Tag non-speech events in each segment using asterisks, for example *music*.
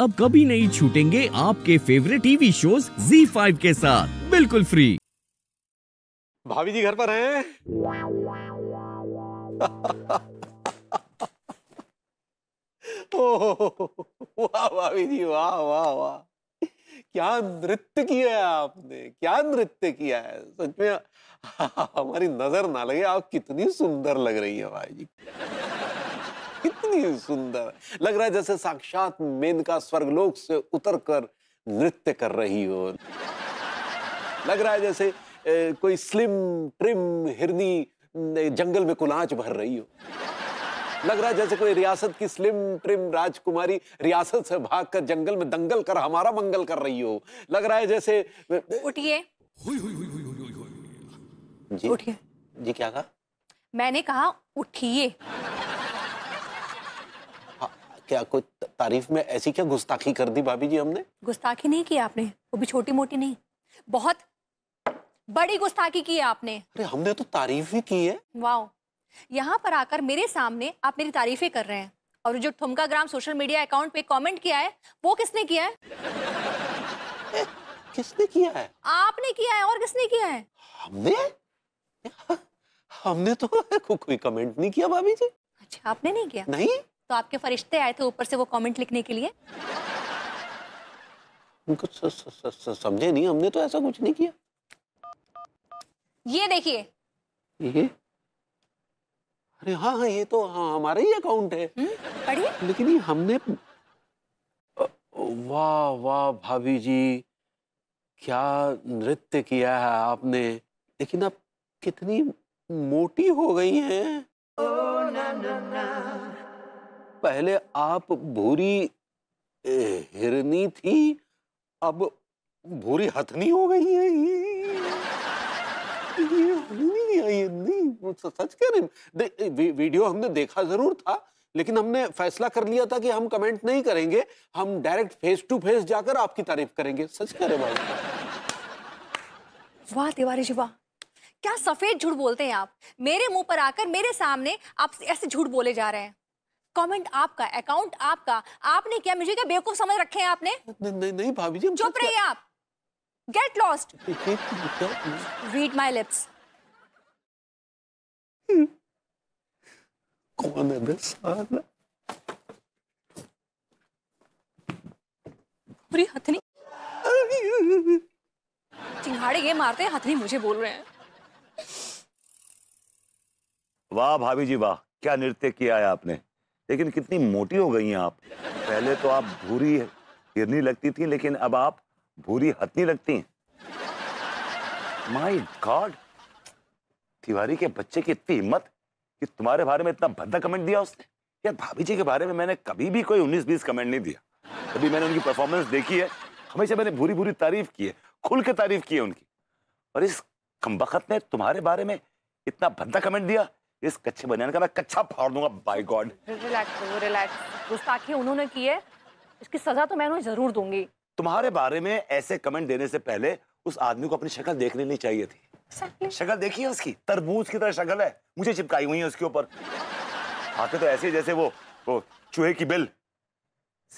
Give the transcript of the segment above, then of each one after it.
अब कभी नहीं छूटेंगे आपके फेवरेट टीवी शोज Z5 के साथ बिल्कुल फ्री भाभी जी घर पर हैं *laughs* भाभी जी वाह वाह वाह क्या नृत्य किया है आपने क्या नृत्य किया है सच में *laughs* हमारी नजर ना लगे आप कितनी सुंदर लग रही है भाई जी कितनी सुंदर लग रहा है जैसे साक्षात मेनका स्वर्गलोक से उतरकर नृत्य कर रही हो लग रहा है जैसे ए, कोई स्लिम ट्रिम हिरनी जंगल में कुलाच भर रही हो लग रहा है जैसे कोई रियासत की स्लिम ट्रिम राजकुमारी रियासत से भागकर जंगल में दंगल कर हमारा मंगल कर रही हो लग रहा है जैसे उठिए जी जी क्या कहा मैंने कहा उठिए क्या कोई तारीफ में ऐसी क्या गुस्ताखी कर दी भाभी जी हमने गुस्ताखी नहीं की आपने वो भी छोटी मोटी नहीं बहुत बड़ी गुस्ताखी की है आपने अरे हमने तो तारीफ ही की है वाह यहाँ पर आकर मेरे सामने आप मेरी तारीफें कर रहे हैं और जो ठुमका ग्राम सोशल मीडिया अकाउंट पे कमेंट किया है वो किसने किया है ए, किसने किया है आपने किया है और किसने किया है हमने हमने तो *laughs* कोई कमेंट नहीं किया भाभी जी अच्छा आपने नहीं किया नहीं तो आपके फरिश्ते आए थे ऊपर से वो कमेंट लिखने के लिए समझे नहीं हमने तो ऐसा कुछ नहीं किया ये देखिए ये अरे हाँ हाँ ये तो हाँ हमारा ही अकाउंट है हम्म, पढ़िए लेकिन ये हमने वाह वाह भाभी जी क्या नृत्य किया है आपने लेकिन आप कितनी मोटी हो गई हैं ओ ना ना ना पहले आप भूरी हिरनी थी अब भूरी हथनी हो गई है ये सच कह रहे वी, वीडियो हमने देखा जरूर था लेकिन हमने फैसला कर लिया था कि हम कमेंट नहीं करेंगे हम डायरेक्ट फेस टू फेस जाकर आपकी तारीफ करेंगे सच कह रहे भाई वाह तिवारी जी वाह क्या सफेद झूठ बोलते हैं आप मेरे मुंह पर आकर मेरे सामने आप ऐसे झूठ बोले जा रहे हैं कमेंट आपका अकाउंट आपका आपने क्या मुझे क्या बेवकूफ समझ रखे हैं आपने नहीं नहीं, नहीं भाभी जी चुप रहिए आप get lost read my lips कौन है बे साला पूरी हथनी चिंगाड़े ये मारते हैं हथनी मुझे बोल रहे हैं वाह भाभी जी वाह क्या नृत्य किया है आपने लेकिन कितनी मोटी हो गई हैं आप पहले तो आप भूरी हिरनी लगती थी लेकिन अब आप भूरी हथनी लगती हैं माई गॉड तिवारी के बच्चे की इतनी हिम्मत कि तुम्हारे बारे में इतना भद्दा कमेंट दिया उसने यार भाभी जी के बारे में मैंने कभी भी कोई उन्नीस बीस कमेंट नहीं दिया अभी मैंने उनकी परफॉर्मेंस देखी है हमेशा मैंने भूरी भूरी तारीफ की है खुल के तारीफ की है उनकी और इस कम्बखत ने तुम्हारे बारे में इतना भद्दा कमेंट दिया इस कच्चे बनियान का मैं कच्चा फाड़ दूंगा बाय गॉड रिलैक्स रिलैक्स गुस्ताखी उन्होंने की है इसकी सजा तो मैं उन्हें जरूर दूंगी तुम्हारे बारे में ऐसे कमेंट देने से पहले उस आदमी को अपनी शक्ल देखनी नहीं चाहिए थी exactly. शक्ल देखी है उसकी तरबूज की तरह शक्ल है मुझे चिपकाई हुई है उसके ऊपर आंखें तो ऐसे जैसे वो वो चूहे की बिल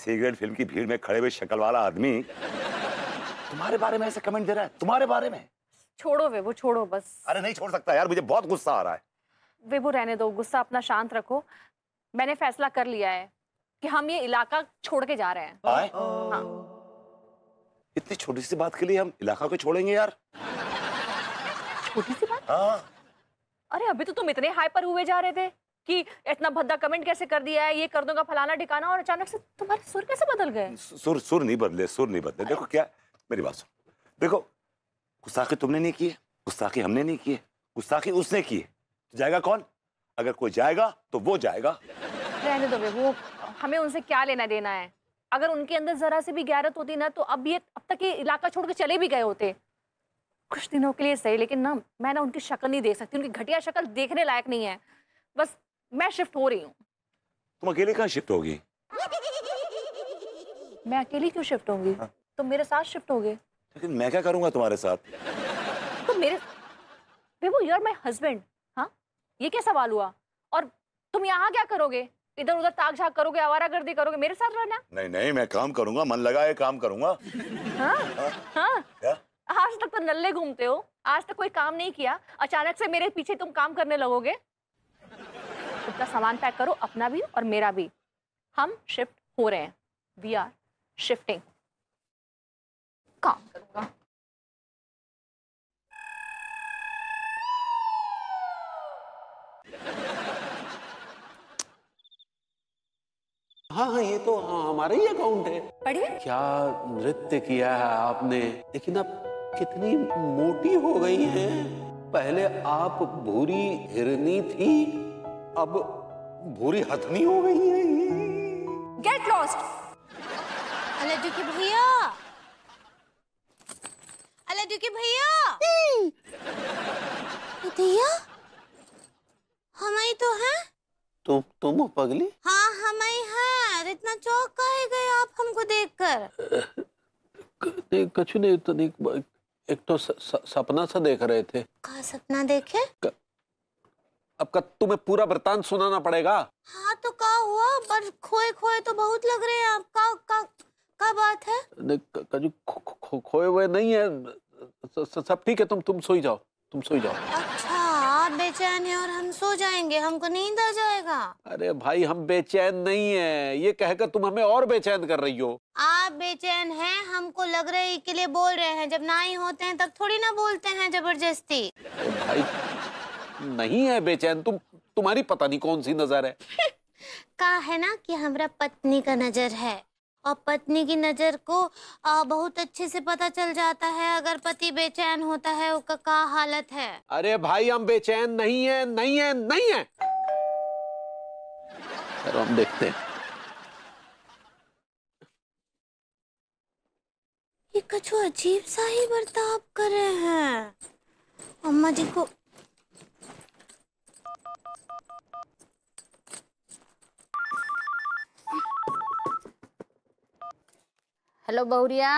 सिगरेट फिल्म की भीड़ में खड़े हुए शक्ल वाला आदमी तुम्हारे बारे में ऐसे कमेंट दे रहा है तुम्हारे बारे में छोड़ो वे वो छोड़ो बस अरे नहीं छोड़ सकता यार मुझे बहुत गुस्सा आ रहा है विभु रहने दो गुस्सा अपना शांत रखो मैंने फैसला कर लिया है कि हम ये इलाका छोड़ के जा रहे हैं हाँ। इतनी छोटी सी बात के लिए हम इलाका को छोड़ेंगे यार छोटी सी बात आ? हाँ। अरे अभी तो तुम इतने हाई पर हुए जा रहे थे कि इतना भद्दा कमेंट कैसे कर दिया है ये कर दूंगा फलाना ठिकाना और अचानक से तुम्हारे सुर कैसे बदल गए सुर सुर नहीं बदले सुर नहीं बदले देखो क्या मेरी बात सुन देखो गुस्साखी तुमने नहीं किए गुस्साखी हमने नहीं किए गुस्साखी उसने किए जाएगा कौन अगर कोई जाएगा तो वो जाएगा रहने दो वो हमें उनसे क्या लेना देना है अगर उनके अंदर जरा से भी गैरत होती ना तो अब ये अब तक ये इलाका छोड़ के चले भी गए होते कुछ दिनों के लिए सही लेकिन ना मैं ना उनकी शक्ल नहीं देख सकती उनकी घटिया शक्ल देखने लायक नहीं है बस मैं शिफ्ट हो रही हूँ तुम अकेले कहाँ शिफ्ट होगी मैं अकेली क्यों शिफ्ट होंगी हाँ। तुम तो मेरे साथ शिफ्ट होगे लेकिन मैं क्या करूंगा तुम्हारे साथ तो मेरे वो यू आर माई हस्बैंड ये क्या सवाल हुआ और तुम यहाँ क्या करोगे इधर उधर ताक झाक करोगे आवारा गर्दी करोगे मेरे साथ रहना नहीं नहीं मैं काम करूंगा मन लगा काम करूंगा हाँ, हाँ। हाँ। आज तक तो नल्ले घूमते हो आज तक कोई काम नहीं किया अचानक से मेरे पीछे तुम काम करने लगोगे अपना सामान पैक करो अपना भी और मेरा भी हम शिफ्ट हो रहे हैं वी आर शिफ्टिंग हाँ हाँ ये तो हाँ, हमारा ही अकाउंट है पढ़िए क्या नृत्य किया है आपने लेकिन आप कितनी मोटी हो गई है पहले आप भूरी हिरनी थी अब भूरी हथनी हो गई है गेट लॉस्ट अलजू के भैया अलजू के भैया हम्म। भैया हमारी तो है तुम तुम हो पगली हाँ हम हाँ, आई हैं इतना चौक कहे गए आप हमको देखकर कछु नहीं तो नहीं एक तो सपना सा देख रहे थे कहा सपना देखे क, अब का तुम्हें पूरा वृतांत सुनाना पड़ेगा हाँ तो कहा हुआ पर खोए खोए तो बहुत लग रहे हैं आप का का का बात है नहीं खोए हुए नहीं है सब ठीक है तुम तुम सोई जाओ तुम सोई जाओ अच्छा बेचैन है और हम सो जाएंगे हमको नींद आ जाएगा अरे भाई हम बेचैन नहीं है ये कहकर तुम हमें और बेचैन कर रही हो आप बेचैन हैं हमको लग रही के लिए बोल रहे हैं जब ना ही होते हैं तब थोड़ी ना बोलते हैं जबरदस्ती नहीं है बेचैन तुम तुम्हारी पता नहीं कौन सी नजर है *laughs* कहा है ना कि हमारा पत्नी का नजर है और पत्नी की नज़र को आ, बहुत अच्छे से पता चल जाता है अगर पति बेचैन होता है उसका क्या हालत है अरे भाई हम बेचैन नहीं है नहीं है नहीं है चलो हम देखते हैं ये कछु अजीब सा ही बर्ताव कर रहे हैं अम्मा जी को हेलो बहुरिया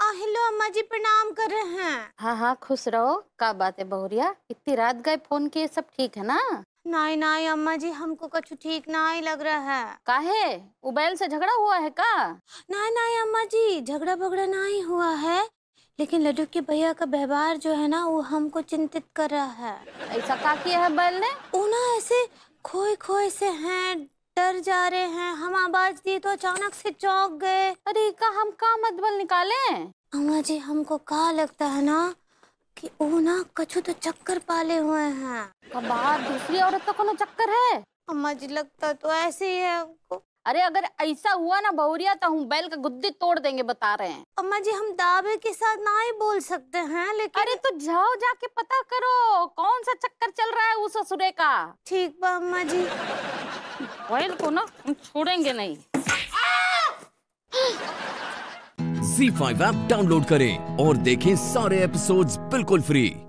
हेलो अम्मा जी प्रणाम कर रहे हैं हाँ हाँ खुश रहो क्या बात है बहुरिया इतनी रात गए फोन किए सब ठीक है ना नहीं नहीं अम्मा जी हमको कुछ ठीक नहीं लग रहा है काहे उबैल से झगड़ा हुआ है का नहीं नहीं अम्मा जी झगड़ा बगड़ा नहीं हुआ है लेकिन लड्डू के भैया का व्यवहार जो है ना वो हमको चिंतित कर रहा है ऐसा क्या किया है बैल ने वो ऐसे खोए खोए से हैं डर जा रहे हैं हम आवाज दी तो अचानक से चौंक गए अरे का हम का मतबल निकाले अम्मा जी हमको कहा लगता है ना कि वो ना कछु तो चक्कर पाले हुए हैं बाहर दूसरी औरत का कोनो चक्कर है अम्मा जी लगता तो ऐसे ही है अरे अगर ऐसा हुआ ना बहुरिया तो हम बैल का गुद्दी तोड़ देंगे बता रहे हैं अम्मा जी हम दावे के साथ ना ही बोल सकते हैं लेकिन अरे तो जाओ जाके पता करो कौन सा चक्कर चल रहा है उस ससुरे का ठीक बा अम्मा जी बैल को ना हम छोड़ेंगे नहीं जी फाइव ऐप डाउनलोड करें और देखें सारे एपिसोड्स बिल्कुल फ्री